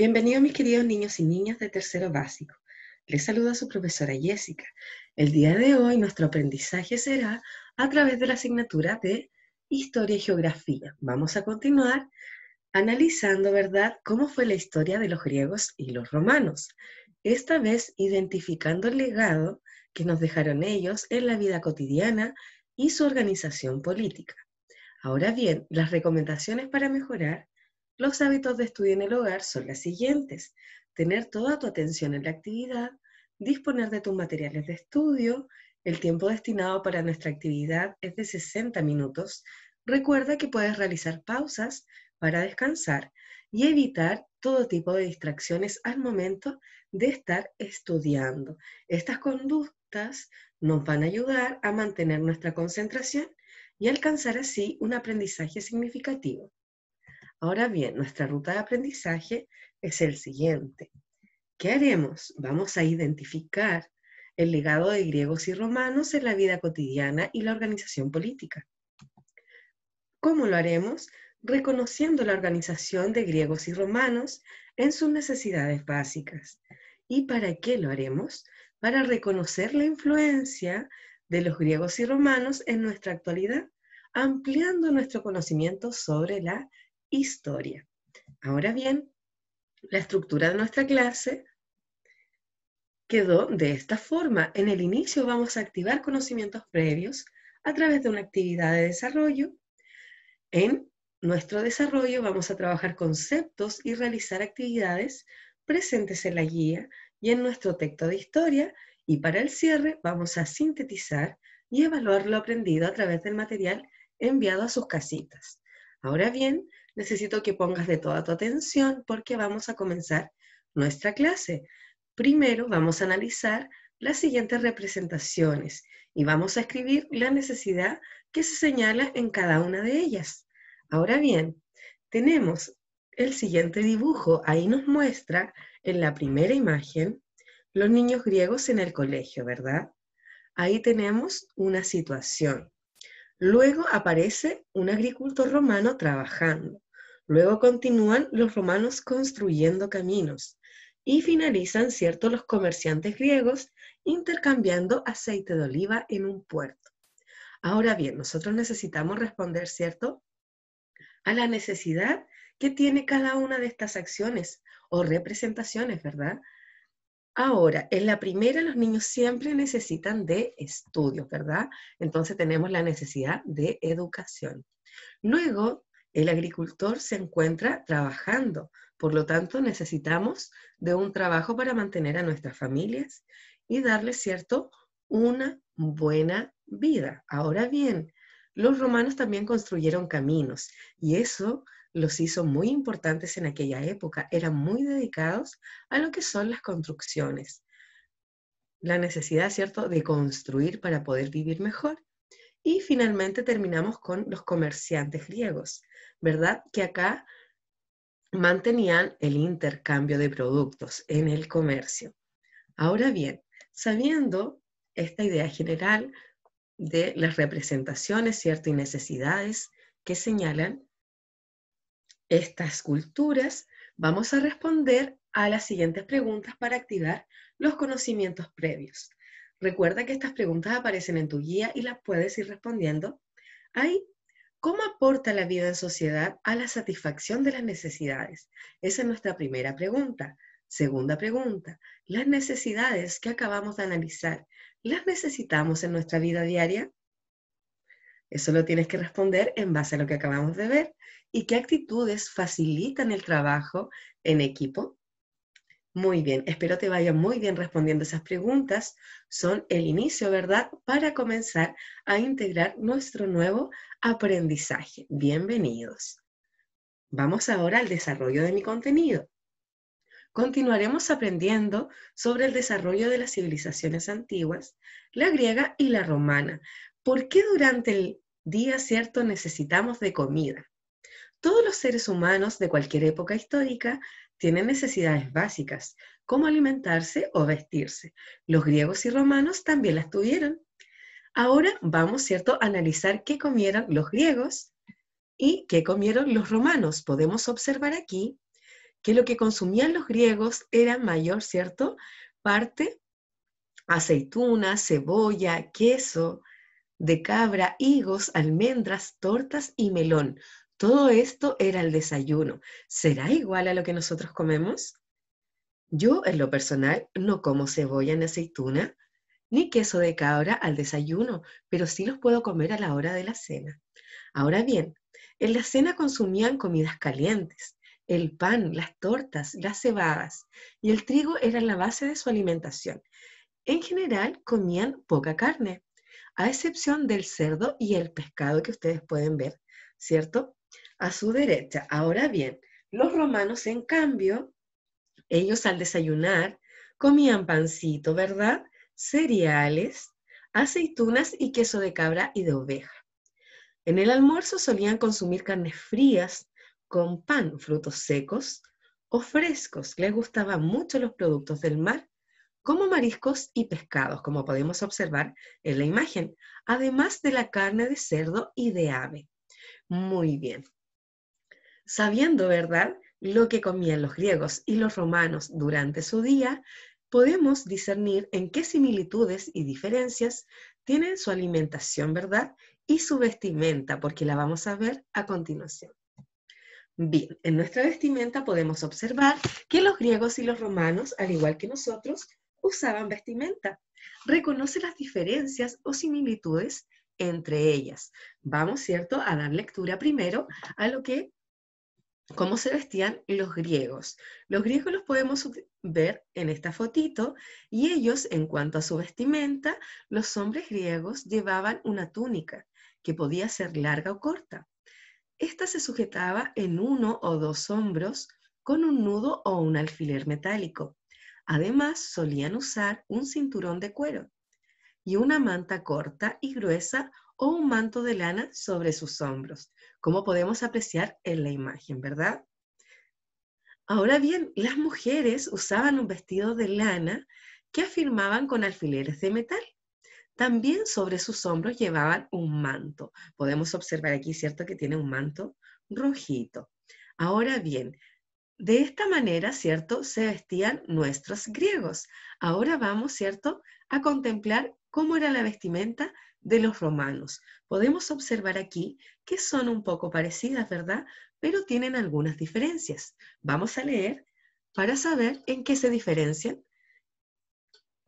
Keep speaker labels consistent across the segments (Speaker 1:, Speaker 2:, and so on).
Speaker 1: Bienvenidos mis queridos niños y niñas de tercero básico. Les saludo a su profesora Jessica. El día de hoy nuestro aprendizaje será a través de la asignatura de Historia y Geografía. Vamos a continuar analizando, ¿verdad?, cómo fue la historia de los griegos y los romanos. Esta vez identificando el legado que nos dejaron ellos en la vida cotidiana y su organización política. Ahora bien, las recomendaciones para mejorar los hábitos de estudio en el hogar son las siguientes. Tener toda tu atención en la actividad, disponer de tus materiales de estudio, el tiempo destinado para nuestra actividad es de 60 minutos. Recuerda que puedes realizar pausas para descansar y evitar todo tipo de distracciones al momento de estar estudiando. Estas conductas nos van a ayudar a mantener nuestra concentración y alcanzar así un aprendizaje significativo. Ahora bien, nuestra ruta de aprendizaje es el siguiente. ¿Qué haremos? Vamos a identificar el legado de griegos y romanos en la vida cotidiana y la organización política. ¿Cómo lo haremos? Reconociendo la organización de griegos y romanos en sus necesidades básicas. ¿Y para qué lo haremos? Para reconocer la influencia de los griegos y romanos en nuestra actualidad, ampliando nuestro conocimiento sobre la historia. Ahora bien, la estructura de nuestra clase quedó de esta forma. En el inicio vamos a activar conocimientos previos a través de una actividad de desarrollo. En nuestro desarrollo vamos a trabajar conceptos y realizar actividades presentes en la guía y en nuestro texto de historia. Y para el cierre vamos a sintetizar y evaluar lo aprendido a través del material enviado a sus casitas. Ahora bien, necesito que pongas de toda tu atención porque vamos a comenzar nuestra clase. Primero vamos a analizar las siguientes representaciones y vamos a escribir la necesidad que se señala en cada una de ellas. Ahora bien, tenemos el siguiente dibujo. Ahí nos muestra en la primera imagen los niños griegos en el colegio, ¿verdad? Ahí tenemos una situación. Luego aparece un agricultor romano trabajando. Luego continúan los romanos construyendo caminos y finalizan ¿cierto?, los comerciantes griegos intercambiando aceite de oliva en un puerto. Ahora bien, nosotros necesitamos responder, ¿cierto? A la necesidad que tiene cada una de estas acciones o representaciones, ¿verdad? Ahora, en la primera los niños siempre necesitan de estudio, ¿verdad? Entonces tenemos la necesidad de educación. Luego el agricultor se encuentra trabajando, por lo tanto necesitamos de un trabajo para mantener a nuestras familias y darles, ¿cierto?, una buena vida. Ahora bien, los romanos también construyeron caminos y eso los hizo muy importantes en aquella época. Eran muy dedicados a lo que son las construcciones. La necesidad, ¿cierto?, de construir para poder vivir mejor y finalmente terminamos con los comerciantes griegos, ¿verdad? Que acá mantenían el intercambio de productos en el comercio. Ahora bien, sabiendo esta idea general de las representaciones, ¿cierto? Y necesidades que señalan estas culturas, vamos a responder a las siguientes preguntas para activar los conocimientos previos. Recuerda que estas preguntas aparecen en tu guía y las puedes ir respondiendo. Ahí, ¿cómo aporta la vida en sociedad a la satisfacción de las necesidades? Esa es nuestra primera pregunta. Segunda pregunta, ¿las necesidades que acabamos de analizar, las necesitamos en nuestra vida diaria? Eso lo tienes que responder en base a lo que acabamos de ver. ¿Y qué actitudes facilitan el trabajo en equipo? Muy bien, espero te vaya muy bien respondiendo esas preguntas. Son el inicio, ¿verdad? Para comenzar a integrar nuestro nuevo aprendizaje. Bienvenidos. Vamos ahora al desarrollo de mi contenido. Continuaremos aprendiendo sobre el desarrollo de las civilizaciones antiguas, la griega y la romana. ¿Por qué durante el día cierto necesitamos de comida? Todos los seres humanos de cualquier época histórica tienen necesidades básicas, como alimentarse o vestirse. Los griegos y romanos también las tuvieron. Ahora vamos, ¿cierto?, a analizar qué comieron los griegos y qué comieron los romanos. Podemos observar aquí que lo que consumían los griegos era mayor, ¿cierto?, parte aceituna, cebolla, queso de cabra, higos, almendras, tortas y melón. Todo esto era el desayuno. ¿Será igual a lo que nosotros comemos? Yo, en lo personal, no como cebolla ni aceituna, ni queso de cabra al desayuno, pero sí los puedo comer a la hora de la cena. Ahora bien, en la cena consumían comidas calientes. El pan, las tortas, las cebadas y el trigo era la base de su alimentación. En general, comían poca carne, a excepción del cerdo y el pescado que ustedes pueden ver, ¿cierto? a su derecha. Ahora bien, los romanos, en cambio, ellos al desayunar comían pancito, ¿verdad? Cereales, aceitunas y queso de cabra y de oveja. En el almuerzo solían consumir carnes frías con pan, frutos secos o frescos. Les gustaban mucho los productos del mar, como mariscos y pescados, como podemos observar en la imagen, además de la carne de cerdo y de ave. Muy bien. Sabiendo, ¿verdad?, lo que comían los griegos y los romanos durante su día, podemos discernir en qué similitudes y diferencias tienen su alimentación, ¿verdad?, y su vestimenta, porque la vamos a ver a continuación. Bien, en nuestra vestimenta podemos observar que los griegos y los romanos, al igual que nosotros, usaban vestimenta. Reconoce las diferencias o similitudes entre ellas. Vamos, ¿cierto?, a dar lectura primero a lo que cómo se vestían los griegos. Los griegos los podemos ver en esta fotito y ellos, en cuanto a su vestimenta, los hombres griegos llevaban una túnica que podía ser larga o corta. Esta se sujetaba en uno o dos hombros con un nudo o un alfiler metálico. Además, solían usar un cinturón de cuero y una manta corta y gruesa o un manto de lana sobre sus hombros como podemos apreciar en la imagen, ¿verdad? Ahora bien, las mujeres usaban un vestido de lana que afirmaban con alfileres de metal. También sobre sus hombros llevaban un manto. Podemos observar aquí, ¿cierto?, que tiene un manto rojito. Ahora bien, de esta manera, ¿cierto?, se vestían nuestros griegos. Ahora vamos, ¿cierto?, a contemplar cómo era la vestimenta de los romanos. Podemos observar aquí que son un poco parecidas, ¿verdad? Pero tienen algunas diferencias. Vamos a leer para saber en qué se diferencian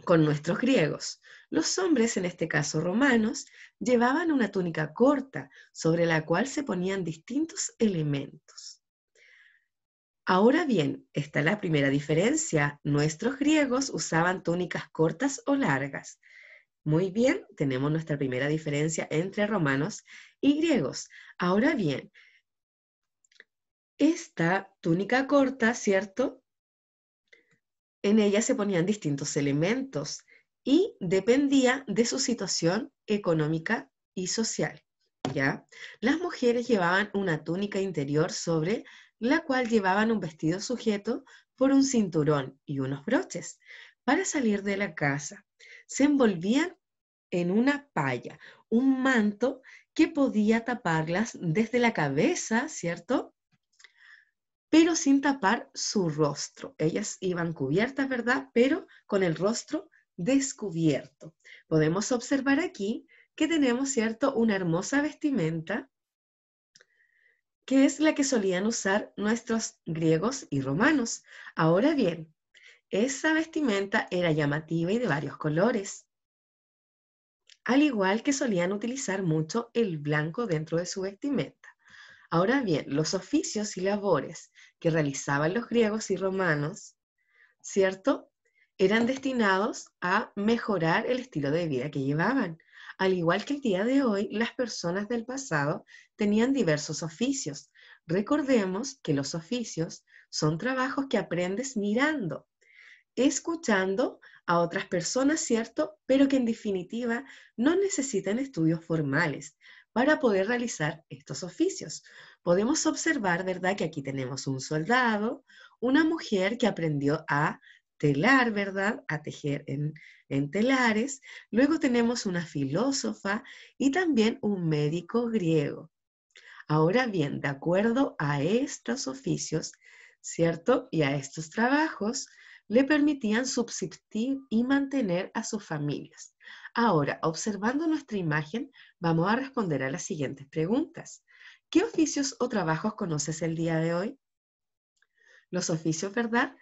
Speaker 1: con nuestros griegos. Los hombres, en este caso romanos, llevaban una túnica corta sobre la cual se ponían distintos elementos. Ahora bien, está la primera diferencia. Nuestros griegos usaban túnicas cortas o largas. Muy bien, tenemos nuestra primera diferencia entre romanos y griegos. Ahora bien, esta túnica corta, ¿cierto? En ella se ponían distintos elementos y dependía de su situación económica y social. ¿ya? Las mujeres llevaban una túnica interior sobre la cual llevaban un vestido sujeto por un cinturón y unos broches para salir de la casa se envolvían en una palla, un manto que podía taparlas desde la cabeza, ¿cierto? Pero sin tapar su rostro. Ellas iban cubiertas, ¿verdad? Pero con el rostro descubierto. Podemos observar aquí que tenemos, ¿cierto? Una hermosa vestimenta que es la que solían usar nuestros griegos y romanos. Ahora bien, esa vestimenta era llamativa y de varios colores, al igual que solían utilizar mucho el blanco dentro de su vestimenta. Ahora bien, los oficios y labores que realizaban los griegos y romanos, ¿cierto? Eran destinados a mejorar el estilo de vida que llevaban. Al igual que el día de hoy, las personas del pasado tenían diversos oficios. Recordemos que los oficios son trabajos que aprendes mirando, escuchando a otras personas, ¿cierto? Pero que en definitiva no necesitan estudios formales para poder realizar estos oficios. Podemos observar, ¿verdad?, que aquí tenemos un soldado, una mujer que aprendió a telar, ¿verdad?, a tejer en, en telares. Luego tenemos una filósofa y también un médico griego. Ahora bien, de acuerdo a estos oficios, ¿cierto? Y a estos trabajos, le permitían subsistir y mantener a sus familias. Ahora, observando nuestra imagen, vamos a responder a las siguientes preguntas. ¿Qué oficios o trabajos conoces el día de hoy? Los oficios, ¿verdad?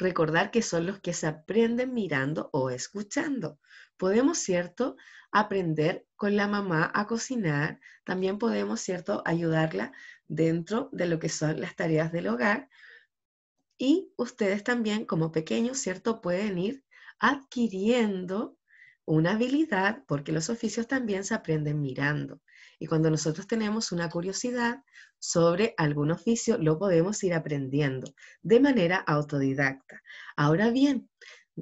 Speaker 1: Recordar que son los que se aprenden mirando o escuchando. Podemos, ¿cierto?, aprender con la mamá a cocinar. También podemos, ¿cierto?, ayudarla dentro de lo que son las tareas del hogar y ustedes también como pequeños, ¿cierto? Pueden ir adquiriendo una habilidad porque los oficios también se aprenden mirando. Y cuando nosotros tenemos una curiosidad sobre algún oficio, lo podemos ir aprendiendo de manera autodidacta. Ahora bien,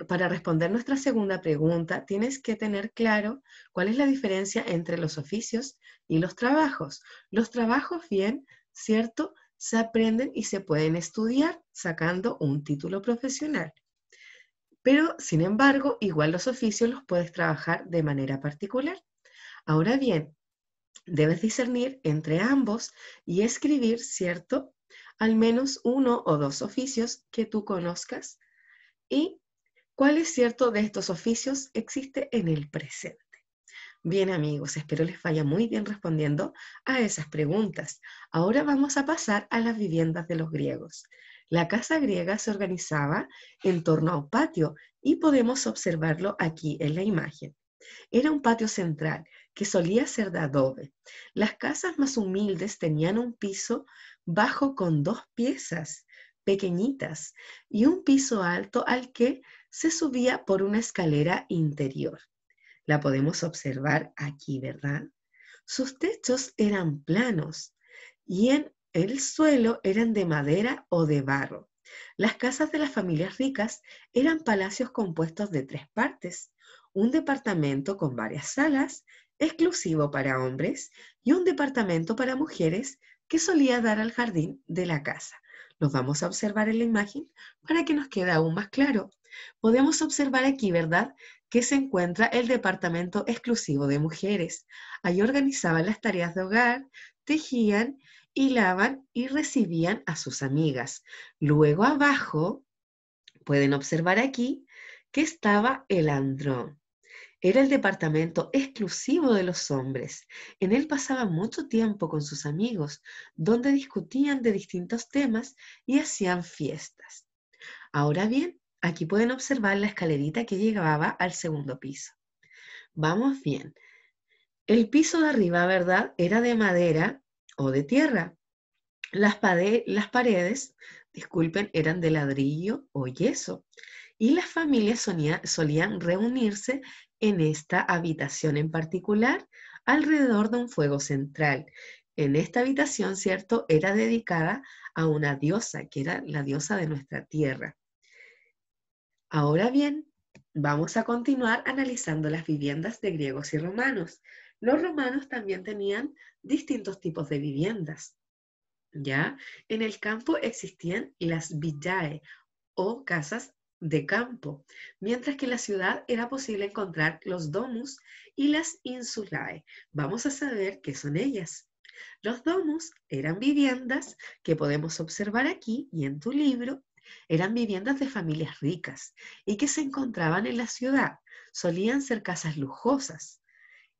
Speaker 1: para responder nuestra segunda pregunta, tienes que tener claro cuál es la diferencia entre los oficios y los trabajos. Los trabajos, bien, ¿cierto? se aprenden y se pueden estudiar sacando un título profesional. Pero, sin embargo, igual los oficios los puedes trabajar de manera particular. Ahora bien, debes discernir entre ambos y escribir, ¿cierto? Al menos uno o dos oficios que tú conozcas y cuál es cierto de estos oficios existe en el presente. Bien amigos, espero les vaya muy bien respondiendo a esas preguntas. Ahora vamos a pasar a las viviendas de los griegos. La casa griega se organizaba en torno a un patio y podemos observarlo aquí en la imagen. Era un patio central que solía ser de adobe. Las casas más humildes tenían un piso bajo con dos piezas pequeñitas y un piso alto al que se subía por una escalera interior. La podemos observar aquí, ¿verdad? Sus techos eran planos y en el suelo eran de madera o de barro. Las casas de las familias ricas eran palacios compuestos de tres partes, un departamento con varias salas, exclusivo para hombres, y un departamento para mujeres que solía dar al jardín de la casa. Los vamos a observar en la imagen para que nos quede aún más claro. Podemos observar aquí, ¿verdad?, que se encuentra el departamento exclusivo de mujeres. Allí organizaban las tareas de hogar, tejían, hilaban y recibían a sus amigas. Luego abajo, pueden observar aquí, que estaba el andrón. Era el departamento exclusivo de los hombres. En él pasaban mucho tiempo con sus amigos, donde discutían de distintos temas y hacían fiestas. Ahora bien, Aquí pueden observar la escalerita que llegaba al segundo piso. Vamos bien. El piso de arriba, ¿verdad? Era de madera o de tierra. Las, paredes, disculpen, eran de ladrillo o yeso. Y las familias solían reunirse en esta habitación en particular alrededor de un fuego central. En esta habitación, ¿cierto? Era dedicada a una diosa, que era la diosa de nuestra tierra. Ahora bien, vamos a continuar analizando las viviendas de griegos y romanos. Los romanos también tenían distintos tipos de viviendas. ¿Ya? En el campo existían las villae o casas de campo, mientras que en la ciudad era posible encontrar los domus y las insulae. Vamos a saber qué son ellas. Los domus eran viviendas que podemos observar aquí y en tu libro eran viviendas de familias ricas y que se encontraban en la ciudad. Solían ser casas lujosas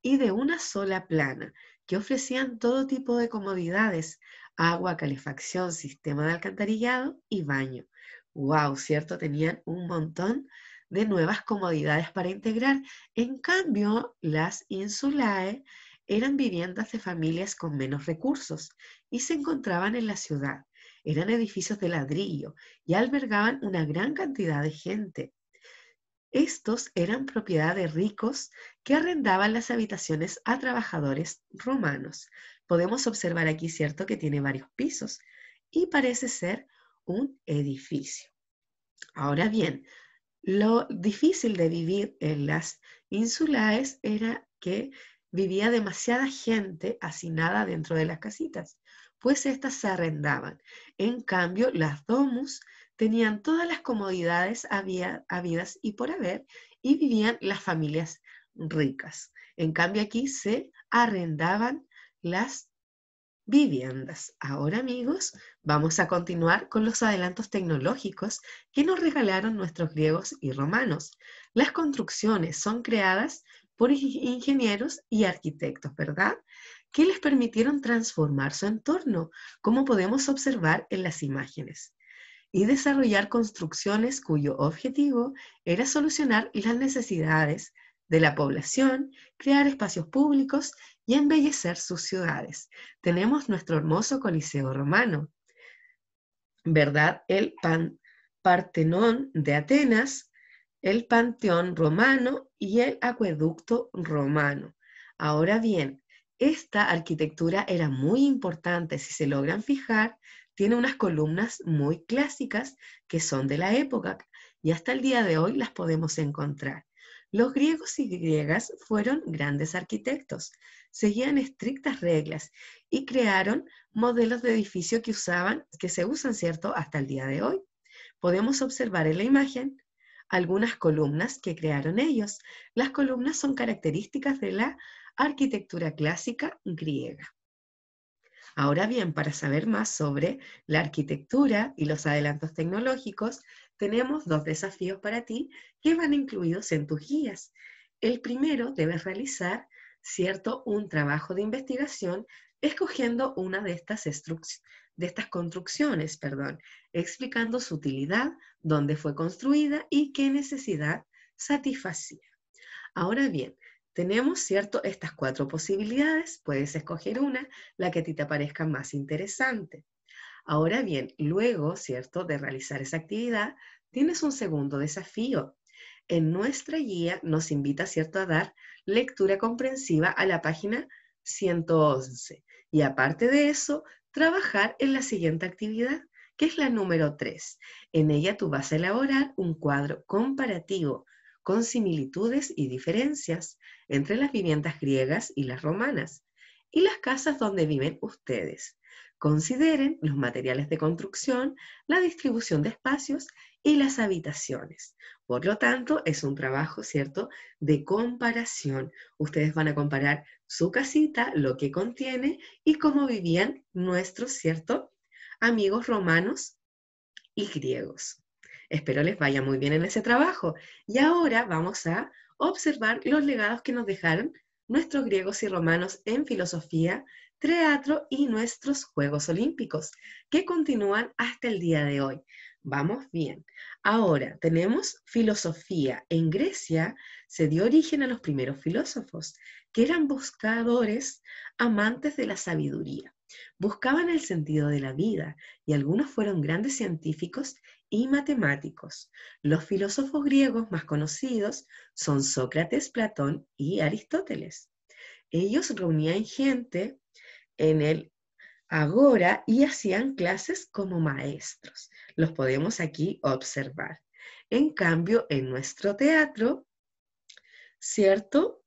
Speaker 1: y de una sola plana, que ofrecían todo tipo de comodidades, agua, calefacción, sistema de alcantarillado y baño. ¡Wow! ¿Cierto? Tenían un montón de nuevas comodidades para integrar. En cambio, las insulae eran viviendas de familias con menos recursos y se encontraban en la ciudad eran edificios de ladrillo y albergaban una gran cantidad de gente. Estos eran propiedad de ricos que arrendaban las habitaciones a trabajadores romanos. Podemos observar aquí, cierto, que tiene varios pisos y parece ser un edificio. Ahora bien, lo difícil de vivir en las insulares era que vivía demasiada gente hacinada dentro de las casitas pues éstas se arrendaban. En cambio, las domus tenían todas las comodidades habidas y por haber y vivían las familias ricas. En cambio, aquí se arrendaban las viviendas. Ahora amigos, vamos a continuar con los adelantos tecnológicos que nos regalaron nuestros griegos y romanos. Las construcciones son creadas por ingenieros y arquitectos, ¿verdad? que les permitieron transformar su entorno, como podemos observar en las imágenes, y desarrollar construcciones cuyo objetivo era solucionar las necesidades de la población, crear espacios públicos y embellecer sus ciudades. Tenemos nuestro hermoso Coliseo romano, ¿verdad? El Partenón de Atenas, el Panteón romano y el Acueducto romano. Ahora bien, esta arquitectura era muy importante, si se logran fijar, tiene unas columnas muy clásicas que son de la época y hasta el día de hoy las podemos encontrar. Los griegos y griegas fueron grandes arquitectos, seguían estrictas reglas y crearon modelos de edificio que usaban, que se usan, ¿cierto?, hasta el día de hoy. Podemos observar en la imagen algunas columnas que crearon ellos. Las columnas son características de la arquitectura clásica griega. Ahora bien, para saber más sobre la arquitectura y los adelantos tecnológicos, tenemos dos desafíos para ti que van incluidos en tus guías. El primero, debes realizar, cierto, un trabajo de investigación escogiendo una de estas, de estas construcciones, perdón, explicando su utilidad, dónde fue construida y qué necesidad satisfacía. Ahora bien, tenemos, ¿cierto?, estas cuatro posibilidades. Puedes escoger una, la que a ti te parezca más interesante. Ahora bien, luego, ¿cierto?, de realizar esa actividad, tienes un segundo desafío. En nuestra guía nos invita, ¿cierto?, a dar lectura comprensiva a la página 111. Y aparte de eso, trabajar en la siguiente actividad, que es la número 3. En ella tú vas a elaborar un cuadro comparativo con similitudes y diferencias entre las viviendas griegas y las romanas, y las casas donde viven ustedes. Consideren los materiales de construcción, la distribución de espacios y las habitaciones. Por lo tanto, es un trabajo, ¿cierto?, de comparación. Ustedes van a comparar su casita, lo que contiene y cómo vivían nuestros, ¿cierto?, amigos romanos y griegos. Espero les vaya muy bien en ese trabajo. Y ahora vamos a observar los legados que nos dejaron nuestros griegos y romanos en filosofía, teatro y nuestros Juegos Olímpicos, que continúan hasta el día de hoy. Vamos bien. Ahora tenemos filosofía. En Grecia se dio origen a los primeros filósofos, que eran buscadores, amantes de la sabiduría. Buscaban el sentido de la vida y algunos fueron grandes científicos y matemáticos. Los filósofos griegos más conocidos son Sócrates, Platón y Aristóteles. Ellos reunían gente en el agora y hacían clases como maestros. Los podemos aquí observar. En cambio, en nuestro teatro, ¿cierto?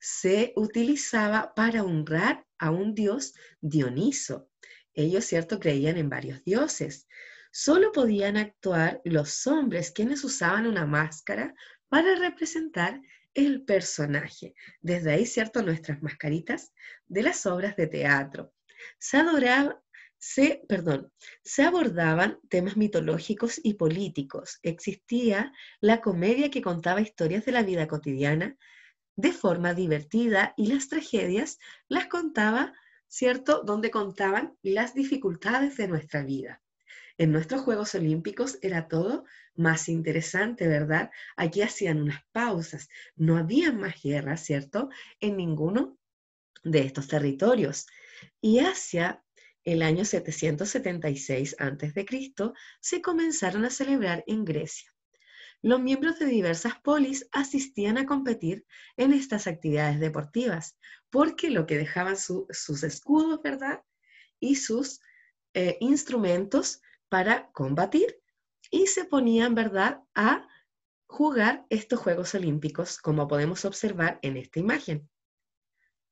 Speaker 1: Se utilizaba para honrar a un dios Dioniso. Ellos, cierto, creían en varios dioses. Solo podían actuar los hombres quienes usaban una máscara para representar el personaje. Desde ahí, cierto, nuestras mascaritas de las obras de teatro. Se se, perdón, se abordaban temas mitológicos y políticos. Existía la comedia que contaba historias de la vida cotidiana de forma divertida y las tragedias las contaba, ¿cierto? Donde contaban las dificultades de nuestra vida. En nuestros Juegos Olímpicos era todo más interesante, ¿verdad? Aquí hacían unas pausas, no había más guerra, ¿cierto? En ninguno de estos territorios. Y hacia el año 776 a.C. se comenzaron a celebrar en Grecia los miembros de diversas polis asistían a competir en estas actividades deportivas, porque lo que dejaban sus escudos, ¿verdad? Y sus eh, instrumentos para combatir y se ponían, ¿verdad?, a jugar estos Juegos Olímpicos, como podemos observar en esta imagen.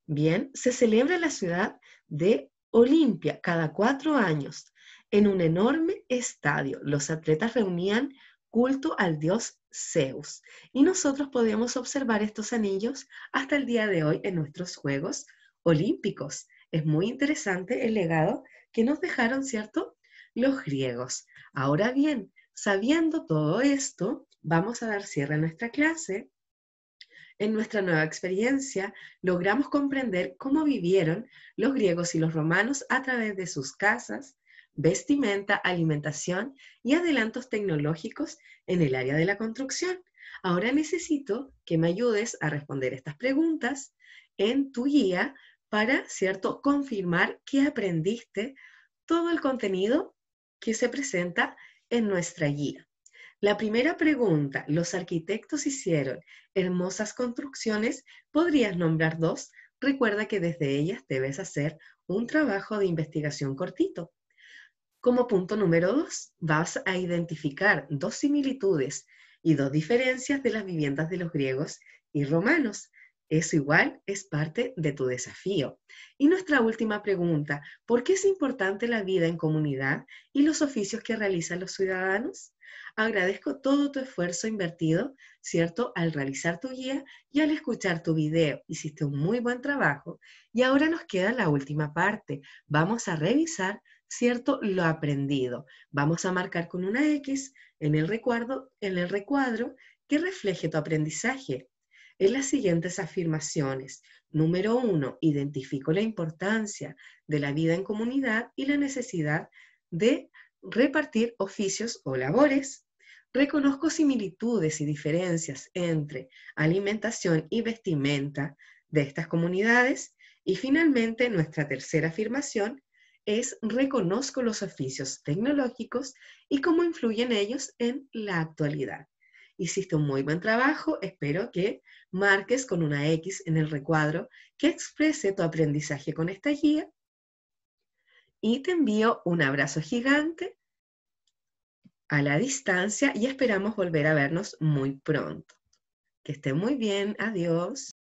Speaker 1: Bien, se celebra la ciudad de Olimpia cada cuatro años en un enorme estadio. Los atletas reunían culto al dios Zeus. Y nosotros podemos observar estos anillos hasta el día de hoy en nuestros Juegos Olímpicos. Es muy interesante el legado que nos dejaron, ¿cierto? Los griegos. Ahora bien, sabiendo todo esto, vamos a dar cierre a nuestra clase. En nuestra nueva experiencia logramos comprender cómo vivieron los griegos y los romanos a través de sus casas, vestimenta, alimentación y adelantos tecnológicos en el área de la construcción. Ahora necesito que me ayudes a responder estas preguntas en tu guía para, ¿cierto?, confirmar que aprendiste todo el contenido que se presenta en nuestra guía. La primera pregunta, los arquitectos hicieron hermosas construcciones, podrías nombrar dos. Recuerda que desde ellas debes hacer un trabajo de investigación cortito. Como punto número dos, vas a identificar dos similitudes y dos diferencias de las viviendas de los griegos y romanos. Eso igual es parte de tu desafío. Y nuestra última pregunta, ¿por qué es importante la vida en comunidad y los oficios que realizan los ciudadanos? Agradezco todo tu esfuerzo invertido, ¿cierto? Al realizar tu guía y al escuchar tu video. Hiciste un muy buen trabajo. Y ahora nos queda la última parte. Vamos a revisar ¿cierto? Lo aprendido. Vamos a marcar con una X en el recuadro, en el recuadro que refleje tu aprendizaje. En las siguientes afirmaciones, número uno, identifico la importancia de la vida en comunidad y la necesidad de repartir oficios o labores. Reconozco similitudes y diferencias entre alimentación y vestimenta de estas comunidades. Y finalmente, nuestra tercera afirmación, es reconozco los oficios tecnológicos y cómo influyen ellos en la actualidad. Hiciste un muy buen trabajo, espero que marques con una X en el recuadro que exprese tu aprendizaje con esta guía. Y te envío un abrazo gigante a la distancia y esperamos volver a vernos muy pronto. Que esté muy bien, adiós.